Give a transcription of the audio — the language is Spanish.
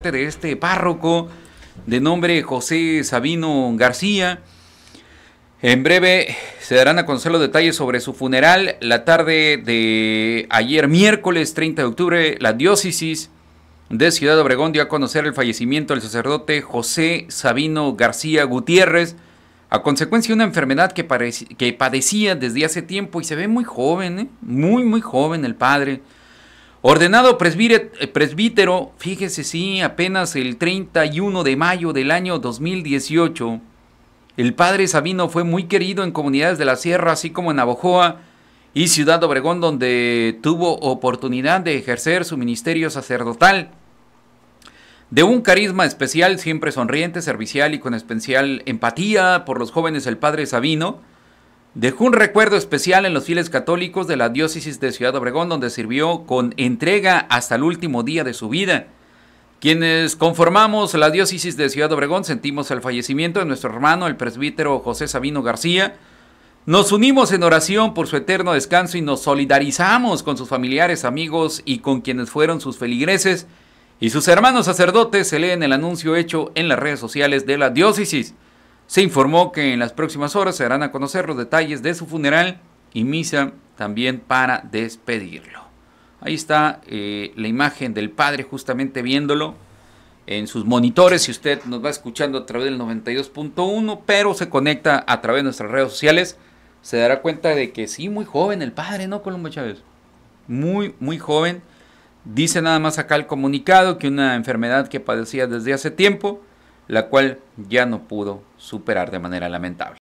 de este párroco de nombre José Sabino García. En breve se darán a conocer los detalles sobre su funeral. La tarde de ayer, miércoles 30 de octubre, la diócesis de Ciudad Obregón dio a conocer el fallecimiento del sacerdote José Sabino García Gutiérrez a consecuencia de una enfermedad que, padecía desde hace tiempo y se ve muy joven, ¿eh? muy, muy joven el padre. Ordenado eh, presbítero, fíjese sí, apenas el 31 de mayo del año 2018, el padre Sabino fue muy querido en comunidades de la sierra, así como en Abojoa y Ciudad Obregón, donde tuvo oportunidad de ejercer su ministerio sacerdotal. De un carisma especial, siempre sonriente, servicial y con especial empatía por los jóvenes, el padre Sabino, Dejó un recuerdo especial en los fieles católicos de la diócesis de Ciudad Obregón, donde sirvió con entrega hasta el último día de su vida. Quienes conformamos la diócesis de Ciudad Obregón sentimos el fallecimiento de nuestro hermano, el presbítero José Sabino García. Nos unimos en oración por su eterno descanso y nos solidarizamos con sus familiares, amigos y con quienes fueron sus feligreses y sus hermanos sacerdotes. Se leen el anuncio hecho en las redes sociales de la diócesis. Se informó que en las próximas horas se darán a conocer los detalles de su funeral y misa también para despedirlo. Ahí está eh, la imagen del padre justamente viéndolo en sus monitores si usted nos va escuchando a través del 92.1, pero se conecta a través de nuestras redes sociales, se dará cuenta de que sí, muy joven el padre, ¿no, Colombo Chávez? Muy, muy joven. Dice nada más acá el comunicado que una enfermedad que padecía desde hace tiempo, la cual ya no pudo superar de manera lamentable.